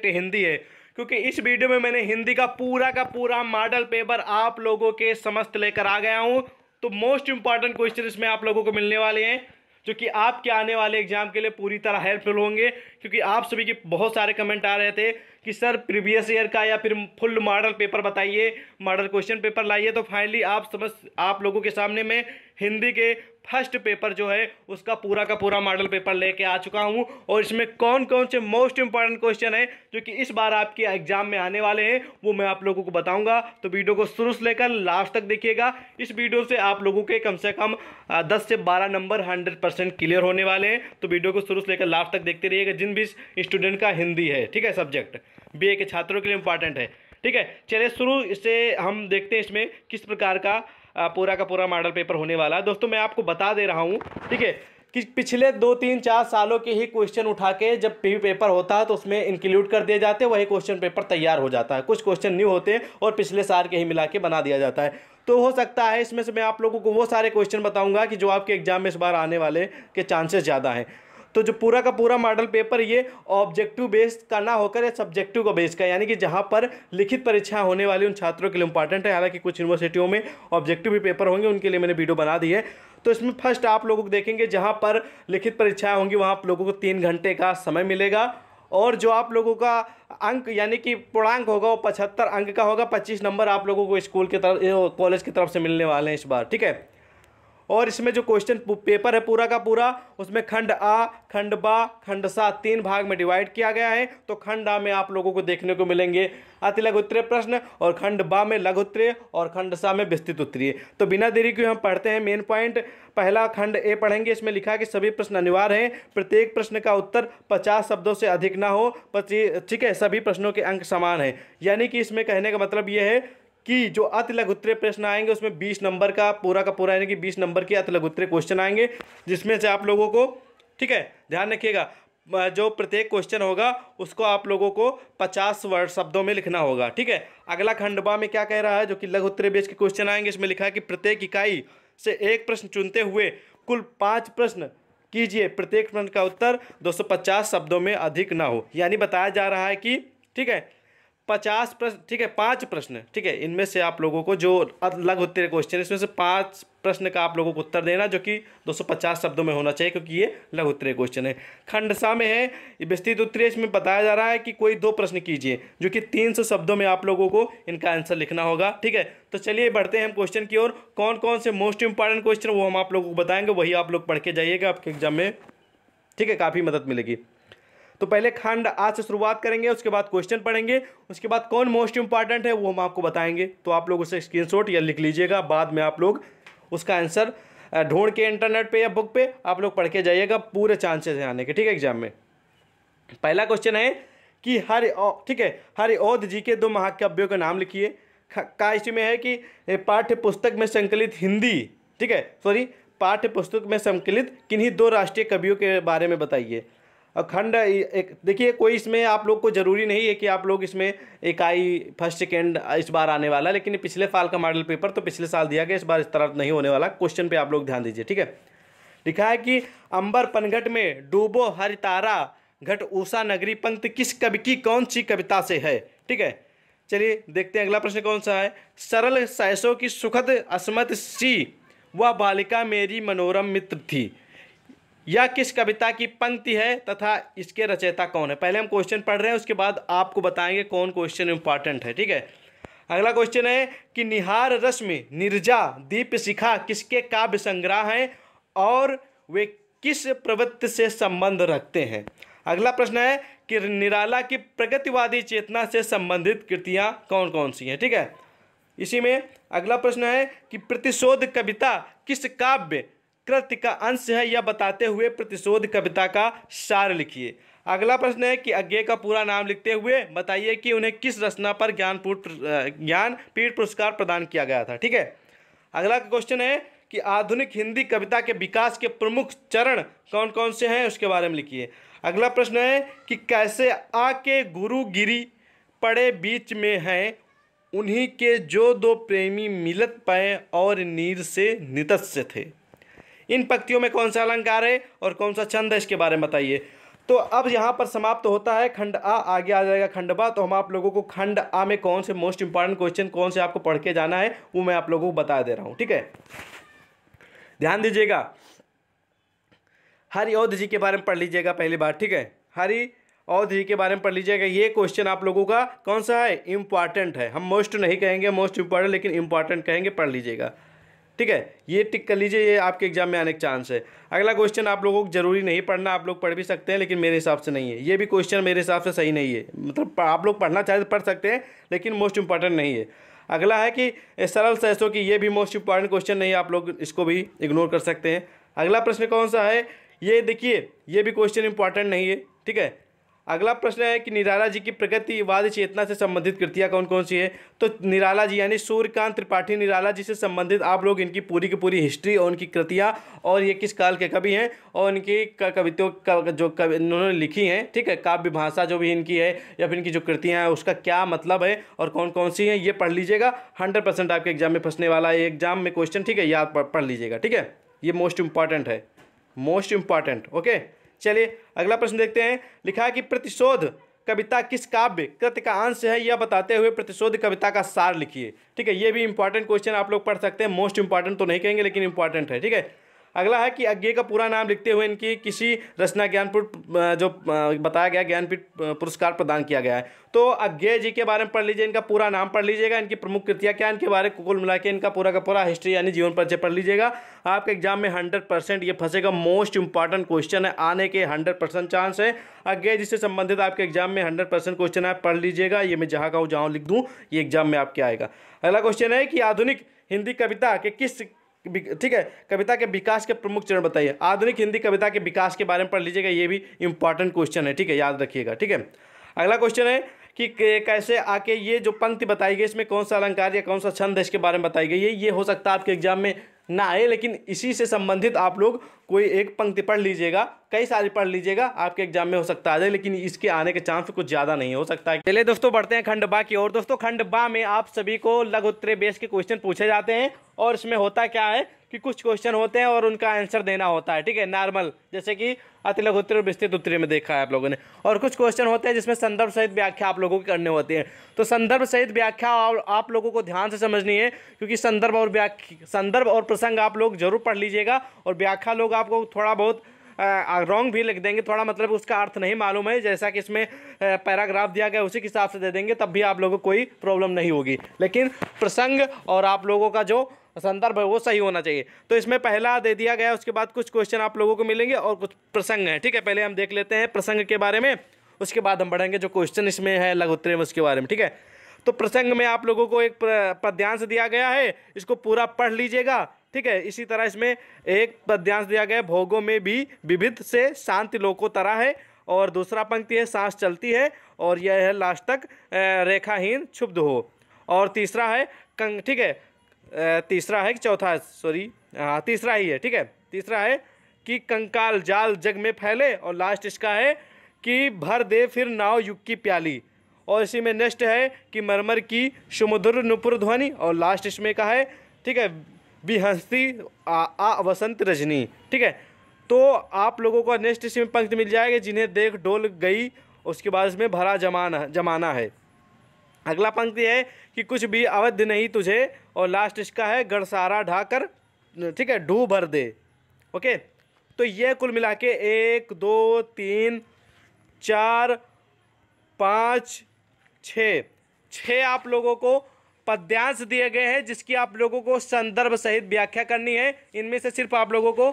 subject Hindi है क्योंकि इस वीडियो में मैंने हिंदी का पूरा का पूरा मॉडल पेपर आप लोगों के समस्त लेकर आ गया हूँ तो मोस्ट इंपॉर्टेंट क्वेश्चन इसमें आप लोगों को मिलने वाले हैं जो कि आपके आने वाले एग्जाम के लिए पूरी तरह हेल्पफुल होंगे क्योंकि आप सभी के बहुत सारे कमेंट आ रहे थे कि सर प्रीवियस ईयर का या फिर फुल मॉडल पेपर बताइए मॉडल क्वेश्चन पेपर लाइए तो फाइनली आप समझ आप लोगों के सामने में हिंदी के फर्स्ट पेपर जो है उसका पूरा का पूरा मॉडल पेपर लेके आ चुका हूँ और इसमें कौन कौन से मोस्ट इंपॉर्टेंट क्वेश्चन है जो कि इस बार आपके एग्जाम में आने वाले हैं वो मैं आप लोगों को बताऊंगा तो वीडियो को शुरू से लेकर लास्ट तक देखिएगा इस वीडियो से आप लोगों के कम से कम दस से बारह नंबर हंड्रेड परसेंट क्लियर होने वाले हैं तो वीडियो को शुरू से लेकर लास्ट तक देखते रहिएगा जिन भी स्टूडेंट का हिंदी है ठीक है सब्जेक्ट बी के छात्रों के लिए इंपॉर्टेंट है ठीक है चलिए शुरू से हम देखते हैं इसमें किस प्रकार का पूरा का पूरा मॉडल पेपर होने वाला है दोस्तों मैं आपको बता दे रहा हूँ ठीक है कि पिछले दो तीन चार सालों के ही क्वेश्चन उठा के जब पी पेपर होता है तो उसमें इंक्लूड कर दिए जाते हैं वही क्वेश्चन पेपर तैयार हो जाता है कुछ क्वेश्चन न्यू होते हैं और पिछले साल के ही मिला के बना दिया जाता है तो हो सकता है इसमें से मैं आप लोगों को वो सारे क्वेश्चन बताऊंगा कि जो आपके एग्जाम में इस बार आने वाले के चांसेस ज़्यादा हैं तो जो पूरा का पूरा मॉडल पेपर ये ऑब्जेक्टिव बेस्ड का ना होकर या सब्जेक्टिव का बेस्ड का यानी कि जहाँ पर लिखित परीक्षा होने वाली उन छात्रों के लिए इंपॉर्टेंट है हालांकि कुछ यूनिवर्सिटियों में ऑब्जेक्टिव भी पेपर होंगे उनके लिए मैंने वीडियो बना दी है तो इसमें फर्स्ट आप लोगों को देखेंगे जहाँ पर लिखित परीक्षाएँ होंगी वहाँ आप लोगों को तीन घंटे का समय मिलेगा और जो आप लोगों का अंक यानी कि पूर्णांक होगा वो पचहत्तर अंक का होगा पच्चीस नंबर आप लोगों को स्कूल की तरफ कॉलेज की तरफ से मिलने वाले हैं इस बार ठीक है और इसमें जो क्वेश्चन पेपर है पूरा का पूरा उसमें खंड आ खंड बा खंड सा तीन भाग में डिवाइड किया गया है तो खंड आ में आप लोगों को देखने को मिलेंगे अति लघु उत्तरीय प्रश्न और खंड बा में लघुत्तरीय और खंड सा में विस्तृत उत्तरीय तो बिना देरी के हम पढ़ते हैं मेन पॉइंट पहला खंड ए पढ़ेंगे इसमें लिखा कि सभी प्रश्न अनिवार्य हैं प्रत्येक प्रश्न का उत्तर पचास शब्दों से अधिक ना हो ठीक है सभी प्रश्नों के अंक समान हैं यानी कि इसमें कहने का मतलब ये है कि जो अति लघुत्तरीय प्रश्न आएंगे उसमें बीस नंबर का पूरा का पूरा यानी कि बीस नंबर के अति लघुत्तरीय क्वेश्चन आएंगे जिसमें से आप लोगों को ठीक है ध्यान रखिएगा जो प्रत्येक क्वेश्चन होगा उसको आप लोगों को पचास वर्ड शब्दों में लिखना होगा ठीक है अगला खंडवा में क्या कह रहा है जो कि लघु उत्तरीय बेच के क्वेश्चन आएंगे इसमें लिखा है कि प्रत्येक इकाई से एक प्रश्न चुनते हुए कुल पाँच प्रश्न कीजिए प्रत्येक प्रश्न का उत्तर 250 शब्दों में अधिक ना हो यानी बताया जा रहा है कि ठीक है पचास प्रश्न ठीक है पांच प्रश्न ठीक है इनमें से आप लोगों को जो अलग होते हैं क्वेश्चन इसमें से पांच प्रश्न का आप लोगों को उत्तर देना जो कि 250 शब्दों में होना चाहिए क्योंकि ये लघु उत्तरीय क्वेश्चन है खंडसा में है विस्तृत उत्तरीय इसमें बताया जा रहा है कि कोई दो प्रश्न कीजिए जो कि 300 शब्दों में आप लोगों को इनका आंसर लिखना होगा ठीक है तो चलिए बढ़ते हैं हम क्वेश्चन की ओर कौन कौन से मोस्ट इंपॉर्टेंट क्वेश्चन वो हम आप लोगों को बताएंगे वही आप लोग पढ़ के जाइएगा आपके एग्जाम में ठीक है काफ़ी मदद मिलेगी तो पहले खंड आज से शुरुआत करेंगे उसके बाद क्वेश्चन पढ़ेंगे उसके बाद कौन मोस्ट इंपॉर्टेंट है वो हम आपको बताएंगे तो आप लोग उसे स्क्रीन या लिख लीजिएगा बाद में आप लोग उसका आंसर ढूंढ के इंटरनेट पे या बुक पे आप लोग पढ़ के जाइएगा पूरे चांसेस हैं आने के ठीक है एग्जाम में पहला क्वेश्चन है कि हर ठीक है हर औध जी के दो महाकाव्यों का नाम लिखिए का इसमें है कि पाठ्य पुस्तक में संकलित हिंदी ठीक है सॉरी पाठ्य पुस्तक में संकलित किन्हीं दो राष्ट्रीय कवियों के बारे में बताइए खंड एक देखिए कोई इसमें आप लोग को ज़रूरी नहीं है कि आप लोग इसमें इकाई फर्स्ट सेकेंड इस बार आने वाला लेकिन पिछले साल का मॉडल पेपर तो पिछले साल दिया गया इस बार इस तरह नहीं होने वाला क्वेश्चन पे आप लोग ध्यान दीजिए ठीक है लिखा है कि अंबर पनघट में डूबो हर तारा घट ऊषा नगरी पंक्त किस कवि की कौन सी कविता से है ठीक है चलिए देखते हैं अगला प्रश्न कौन सा है सरल सैसों की सुखद असमत सी वह बालिका मेरी मनोरम मित्र थी यह किस कविता की पंक्ति है तथा इसके रचयिता कौन है पहले हम क्वेश्चन पढ़ रहे हैं उसके बाद आपको बताएंगे कौन क्वेश्चन इंपॉर्टेंट है ठीक है अगला क्वेश्चन है कि निहार रश्मि निर्जा दीप शिखा किसके काव्य संग्रह हैं और वे किस प्रवृत्ति से संबंध रखते हैं अगला प्रश्न है कि निराला की प्रगतिवादी चेतना से संबंधित कृतियाँ कौन कौन सी हैं ठीक है इसी में अगला प्रश्न है कि प्रतिशोध कविता किस काव्य कृत्य का अंश है यह बताते हुए प्रतिशोध कविता का सार लिखिए अगला प्रश्न है कि अज्ञे का पूरा नाम लिखते हुए बताइए कि उन्हें किस रचना पर ज्ञानपूट ज्ञानपीठ पुरस्कार प्रदान किया गया था ठीक है अगला क्वेश्चन है कि आधुनिक हिंदी कविता के विकास के प्रमुख चरण कौन कौन से हैं उसके बारे में लिखिए अगला प्रश्न है कि कैसे आके गुरु गिरी पड़े बीच में हैं उन्हीं के जो दो प्रेमी मिलत पाए और नीर से नितस्य थे इन पंक्तियों में कौन सा अलंकार है और कौन सा छंद है इसके बारे में बताइए तो अब यहाँ पर समाप्त तो होता है खंड आ आगे आ जाएगा खंड बा तो हम आप लोगों को खंड आ में कौन से मोस्ट इंपॉर्टेंट क्वेश्चन कौन से आपको पढ़ के जाना है वो मैं आप लोगों को बता दे रहा हूँ ठीक है ध्यान दीजिएगा हरि हरिऔध जी के बारे में पढ़ लीजिएगा पहली बार ठीक है हरि औध जी के बारे में पढ़ लीजिएगा ये क्वेश्चन आप लोगों का कौन सा है इम्पॉर्टेंट है हम मोस्ट नहीं कहेंगे मोस्ट इम्पॉर्टेंट लेकिन इम्पॉर्टेंट कहेंगे पढ़ लीजिएगा ठीक है ये टिक कर लीजिए ये आपके एग्जाम में आने का चांस है अगला क्वेश्चन आप लोगों को जरूरी नहीं पढ़ना आप लोग पढ़ भी सकते हैं लेकिन मेरे हिसाब से नहीं है ये भी क्वेश्चन मेरे हिसाब से सही नहीं है मतलब आप लोग पढ़ना चाहते तो पढ़ सकते हैं लेकिन मोस्ट इंपॉर्टेंट नहीं है अगला है कि सरल सहसो की ये भी मोस्ट इंपॉर्टेंट क्वेश्चन नहीं है आप लोग इसको भी इग्नोर कर सकते हैं अगला प्रश्न कौन सा है ये देखिए ये भी क्वेश्चन इंपॉर्टेंट नहीं है ठीक है अगला प्रश्न है कि निराला जी की प्रगतिवाद चेतना से संबंधित कृतियाँ कौन कौन सी है तो निराला जी यानी सूर्यकांत त्रिपाठी निराला जी से संबंधित आप लोग इनकी पूरी की पूरी हिस्ट्री और उनकी कृतियाँ और ये किस काल के कवि हैं और इनकी कवितों का जो कवि इन्होंने लिखी हैं ठीक है काव्य भाषा जो भी इनकी है या फिर इनकी जो कृतियाँ हैं उसका क्या मतलब है और कौन कौन सी हैं ये पढ़ लीजिएगा हंड्रेड परसेंट आपके एग्जाम में फंसने वाला है एग्जाम में क्वेश्चन ठीक है याद पढ़ लीजिएगा ठीक है ये मोस्ट इम्पॉर्टेंट है मोस्ट इम्पॉर्टेंट ओके चलिए अगला प्रश्न देखते हैं लिखा है कि प्रतिशोध कविता किस काव्य कृत्य का अंश है यह बताते हुए प्रतिशोध कविता का सार लिखिए ठीक है ये भी इंपॉर्टेंट क्वेश्चन आप लोग पढ़ सकते हैं मोस्ट इंपॉर्टेंट तो नहीं कहेंगे लेकिन इंपॉर्टेंट है ठीक है अगला है कि अज्ञे का पूरा नाम लिखते हुए इनकी किसी रचना ज्ञानपीठ जो बताया गया ज्ञानपीठ पुरस्कार प्रदान किया गया है तो अज्ञे जी के बारे में पढ़ लीजिए इनका पूरा नाम पढ़ लीजिएगा इनकी प्रमुख कृतियाँ क्या इनके बारे में कुल मिला के इनका पूरा का पूरा हिस्ट्री यानी जीवन परिचय पढ़ लीजिएगा आपके एग्जाम में हंड्रेड परसेंट ये फंसेगा मोस्ट इंपॉर्टेंट क्वेश्चन है आने के हंड्रेड परसेंट चांस है अज्ञे जी से संबंधित आपके एग्जाम में हंड्रेड परसेंट क्वेश्चन है पढ़ लीजिएगा ये मैं जहाँ का हूँ जहाँ लिख दूँ ये एग्जाम में आपके आएगा अगला क्वेश्चन है कि आधुनिक हिंदी कविता के किस ठीक है कविता के विकास के प्रमुख चरण बताइए आधुनिक हिंदी कविता के विकास के बारे में पढ़ लीजिएगा ये भी इंपॉर्टेंट क्वेश्चन है ठीक है याद रखिएगा ठीक है अगला क्वेश्चन है कि कैसे आके ये जो पंक्ति बताई गई इसमें कौन सा अलंकार या कौन सा छंद है इसके बारे में बताई गई है ये हो सकता है आपके एग्जाम में ना आए लेकिन इसी से संबंधित आप लोग कोई एक पंक्ति पढ़ लीजिएगा कई सारी पढ़ लीजिएगा आपके एग्जाम में हो सकता है लेकिन इसके आने के चांस कुछ ज़्यादा नहीं हो सकता है चलिए दोस्तों बढ़ते हैं खंड बा की ओर दोस्तों खंड बा में आप सभी को लघु उत्तरे बेस के क्वेश्चन पूछे जाते हैं और इसमें होता क्या है कि कुछ क्वेश्चन होते हैं और उनका आंसर देना होता है ठीक है नॉर्मल जैसे कि लघु उत्तरी और विस्तृत उत्तरी में देखा है आप लोगों ने और कुछ क्वेश्चन होते हैं जिसमें संदर्भ सहित व्याख्या आप लोगों की करने होती है तो संदर्भ सहित व्याख्या आप लोगों को ध्यान से समझनी है क्योंकि संदर्भ और व्याख्या संदर्भ और प्रसंग आप लोग जरूर पढ़ लीजिएगा और व्याख्या लोग आपको थोड़ा बहुत रॉन्ग भी लिख देंगे थोड़ा मतलब उसका अर्थ नहीं मालूम है जैसा कि इसमें पैराग्राफ दिया गया उसी के हिसाब से दे देंगे तब भी आप लोगों को कोई प्रॉब्लम नहीं होगी लेकिन प्रसंग और आप लोगों का जो संदर्भ है वो सही होना चाहिए तो इसमें पहला दे दिया गया उसके बाद कुछ क्वेश्चन आप लोगों को मिलेंगे और कुछ प्रसंग हैं ठीक है पहले हम देख लेते हैं प्रसंग के बारे में उसके बाद हम बढ़ेंगे जो क्वेश्चन इसमें है उत्तरे में उसके बारे में ठीक है तो प्रसंग में आप लोगों को एक पद्यांश दिया गया है इसको पूरा पढ़ लीजिएगा ठीक है इसी तरह इसमें एक पद्यांश दिया गया है भोगों में भी विविध से शांति लोको तरह है और दूसरा पंक्ति है सांस चलती है और यह है लास्ट तक रेखाहीन क्षुब्ध हो और तीसरा है कंग ठीक है तीसरा है कि चौथा सॉरी हाँ तीसरा ही है ठीक है तीसरा है कि कंकाल जाल जग में फैले और लास्ट इसका है कि भर दे फिर नाव युग की प्याली और इसी में नेक्स्ट है कि मरमर की सुमधुर नुपुर ध्वनि और लास्ट इसमें का है ठीक है विहंसी आ, आ वसंत रजनी ठीक है तो आप लोगों को नेक्स्ट इसमें पंक्ति मिल जाएगा जिन्हें देख डोल गई उसके बाद इसमें भरा जमाना जमाना है अगला पंक्ति है कि कुछ भी अवध नहीं तुझे और लास्ट इसका है गड़सारा ढाकर ठीक है ढू भर दे ओके तो ये कुल मिला के एक दो तीन चार पाँच छ छः आप लोगों को पद्यांश दिए गए हैं जिसकी आप लोगों को संदर्भ सहित व्याख्या करनी है इनमें से सिर्फ आप लोगों को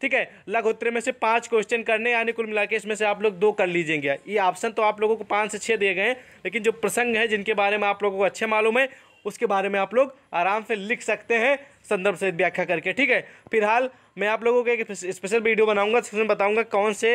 ठीक है लघुत्तर में से पाँच क्वेश्चन करने यानी कुल मिला इसमें से आप लोग दो कर लीजिएगा ये ऑप्शन तो आप लोगों को पाँच से छः दिए गए हैं लेकिन जो प्रसंग है जिनके बारे में आप लोगों को अच्छे मालूम है उसके बारे में आप लोग आराम से लिख सकते हैं संदर्भ से व्याख्या करके ठीक है फिलहाल मैं आप लोगों को एक स्पेशल वीडियो बनाऊंगा जिसमें बताऊंगा कौन से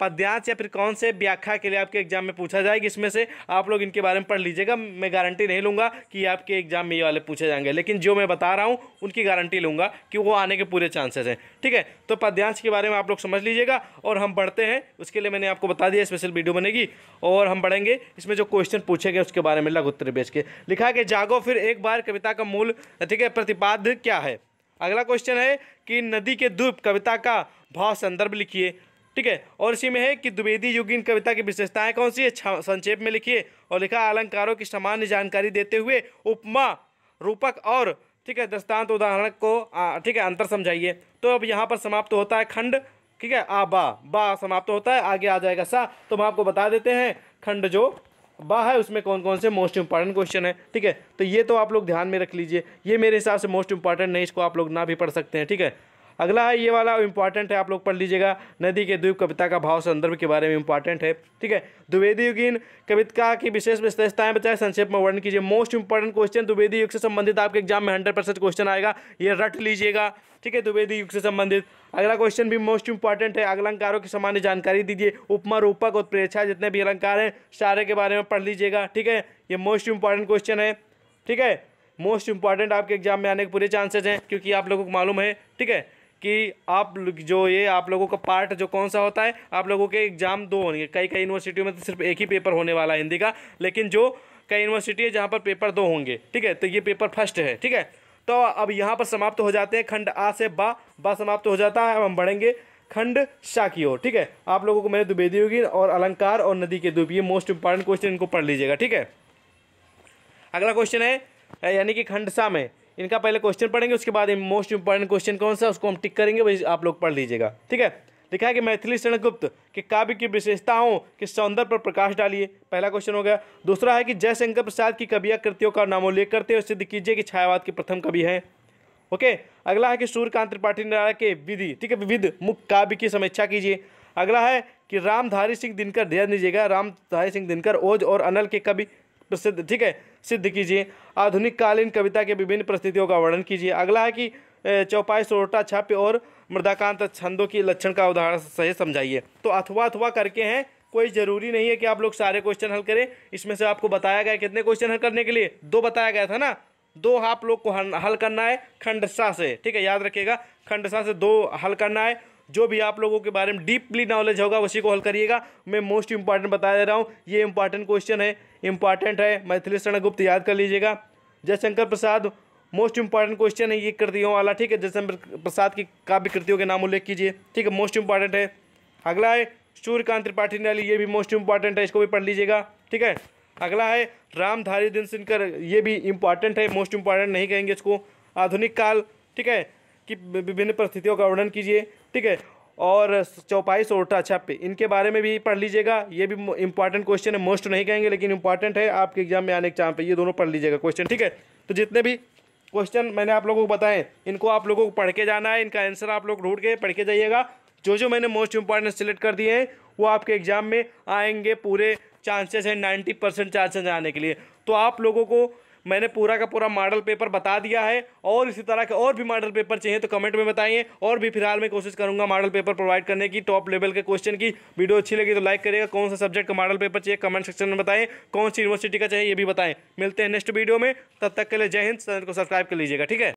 पद्यांश या फिर कौन से व्याख्या के लिए आपके एग्जाम में पूछा जाएगा इसमें से आप लोग इनके बारे में पढ़ लीजिएगा मैं गारंटी नहीं लूँगा कि आपके एग्जाम में ये वाले पूछे जाएंगे लेकिन जो मैं बता रहा हूँ उनकी गारंटी लूँगा कि वो आने के पूरे चांसेस हैं ठीक है तो पद्यांश के बारे में आप लोग समझ लीजिएगा और हम बढ़ते हैं उसके लिए मैंने आपको बता दिया स्पेशल वीडियो बनेगी और हम बढ़ेंगे इसमें जो क्वेश्चन पूछे गए उसके बारे में लघु उत्तर बेच के लिखा कि जागो फिर एक बार कविता का मूल ठीक है प्रतिपाद्य क्या है अगला क्वेश्चन है कि नदी के द्वीप कविता का भाव संदर्भ लिखिए ठीक है और इसी में है कि द्विवेदी युगीन कविता की विशेषताएं कौन सी है संक्षेप में लिखिए और लिखा अलंकारों की सामान्य जानकारी देते हुए उपमा रूपक और ठीक है दृष्टांत उदाहरण को ठीक है अंतर समझाइए तो अब यहाँ पर समाप्त तो होता है खंड ठीक है आ बा बा समाप्त तो होता है आगे आ जाएगा सा तो हम आपको बता देते हैं खंड जो बा है उसमें कौन कौन से मोस्ट इंपॉर्टेंट क्वेश्चन है ठीक है तो ये तो आप लोग ध्यान में रख लीजिए ये मेरे हिसाब से मोस्ट इंपॉर्टेंट नहीं इसको आप लोग ना भी पढ़ सकते हैं ठीक है अगला है ये वाला इंपॉर्टेंट है आप लोग पढ़ लीजिएगा नदी के द्वीप कविता का भाव संदर्भ के बारे में इंपॉर्टेंट है ठीक है द्विवेदी युगीन कविता की विशेष विशेषताएं बताएं संक्षेप में वर्णन कीजिए मोस्ट इंपॉर्टेंट क्वेश्चन द्विवेदी युग से संबंधित आपके एग्जाम में हंड्रेड परसेंट क्वेश्चन आएगा ये रट लीजिएगा ठीक है द्विवेदी युग से संबंधित अगला क्वेश्चन भी मोस्ट इंपॉर्टेंट है अलंकारों की सामान्य जानकारी दीजिए उपमा रूपक और प्रेक्षा जितने भी अलंकार हैं सारे के बारे में पढ़ लीजिएगा ठीक है ये मोस्ट इंपॉर्टेंट क्वेश्चन है ठीक है मोस्ट इंपॉर्टेंट आपके एग्जाम में आने के पूरे चांसेज हैं क्योंकि आप लोगों को मालूम है ठीक है कि आप जो ये आप लोगों का पार्ट जो कौन सा होता है आप लोगों के एग्ज़ाम दो होंगे कई कई यूनिवर्सिटियों में तो सिर्फ एक ही पेपर होने वाला है हिंदी का लेकिन जो कई यूनिवर्सिटी है जहाँ पर पेपर दो होंगे ठीक है तो ये पेपर फर्स्ट है ठीक है तो अब यहाँ पर समाप्त हो जाते हैं खंड आ से बा बा समाप्त हो जाता है अब हम बढ़ेंगे खंड शाह की ओर ठीक है आप लोगों को मैंने द्विवेदी होगी और अलंकार और नदी के द्वीप ये मोस्ट इंपॉर्टेंट क्वेश्चन इनको पढ़ लीजिएगा ठीक है अगला क्वेश्चन है यानी कि खंड सा में इनका पहले क्वेश्चन पढ़ेंगे उसके बाद मोस्ट इंपॉर्टेंट क्वेश्चन कौन सा उसको हम टिक करेंगे वही आप लोग पढ़ लीजिएगा ठीक है लिखा है कि मैथिली शरण गुप्त के काव्य की विशेषताओं के सौंदर्य पर प्रकाश डालिए पहला क्वेश्चन हो गया दूसरा है कि जयशंकर प्रसाद की कविया कृतियों का नामोल्लेख करते हुए सिद्ध कीजिए कि छायावाद के प्रथम कवि हैं ओके अगला है कि सूर्यकांत त्रिपाठी नारायण के विधि ठीक है विविध मुख्य काव्य की समीक्षा कीजिए अगला है कि रामधारी सिंह दिनकर ध्यान दीजिएगा रामधारी सिंह दिनकर ओज और अनल के कवि प्रसिद्ध ठीक है सिद्ध कीजिए आधुनिक कालीन कविता के विभिन्न परिस्थितियों का वर्णन कीजिए अगला है कि चौपाई सोरोटा छाप्य और मृदाकांत छंदों की लक्षण का उदाहरण सही समझाइए तो अथवा अथवा करके हैं कोई ज़रूरी नहीं है कि आप लोग सारे क्वेश्चन हल करें इसमें से आपको बताया गया कितने क्वेश्चन हल करने के लिए दो बताया गया था ना दो आप लोग को हल करना है खंडसा से ठीक है याद रखिएगा खंडसा से दो हल करना है जो भी आप लोगों के बारे में डीपली नॉलेज होगा उसी को हल करिएगा मैं मोस्ट इंपॉर्टेंट बता दे रहा हूँ ये इंपॉर्टेंट क्वेश्चन है इंपॉर्टेंट है मैथिली शरण गुप्त याद कर लीजिएगा Jaishankar Prasad most important question है ये कृतियों वाला ठीक है जयशंकर प्रसाद की काव्य कृतियों के नाम उल्लेख कीजिए ठीक है मोस्ट इंपॉर्टेंट है अगला है सूर्यकांत त्रिपाठी ने ये भी मोस्ट इंपॉर्टेंट है इसको भी पढ़ लीजिएगा ठीक है अगला है रामधारी दिन सिंहकर ये भी इंपॉर्टेंट है मोस्ट इंपॉर्टेंट नहीं कहेंगे इसको आधुनिक काल ठीक है कि विभिन्न परिस्थितियों का वर्णन कीजिए ठीक है और चौपाई सोटा छापे इनके बारे में भी पढ़ लीजिएगा ये भी इंपॉर्टेंट क्वेश्चन है मोस्ट नहीं कहेंगे लेकिन इंपॉर्टेंट है आपके एग्जाम में आने के चांस ये दोनों पढ़ लीजिएगा क्वेश्चन ठीक है तो जितने भी क्वेश्चन मैंने आप लोगों को बताएं इनको आप लोगों को पढ़ के जाना है इनका आंसर आप लोग ढूंढ के पढ़ के जाइएगा जो जो मैंने मोस्ट इंपॉर्टेंट सेलेक्ट कर दिए हैं वो आपके एग्जाम में आएंगे पूरे चांसेस हैं नाइन्टी परसेंट चांसेस आने के लिए तो आप लोगों को मैंने पूरा का पूरा मॉडल पेपर बता दिया है और इसी तरह के और भी मॉडल पेपर चाहिए तो कमेंट में बताइए और भी फिलहाल मैं कोशिश करूँगा मॉडल पेपर प्रोवाइड करने की टॉप लेवल के क्वेश्चन की वीडियो अच्छी लगी तो लाइक करिएगा कौन सा सब्जेक्ट का मॉडल पेपर चाहिए कमेंट सेक्शन में बताएं कौन सी यूनिवर्सिटी का चाहिए ये भी बताएं मिलते हैं नेक्स्ट वीडियो में तब तक के लिए जय हिंद चैनल को सब्सक्राइब कर लीजिएगा ठीक है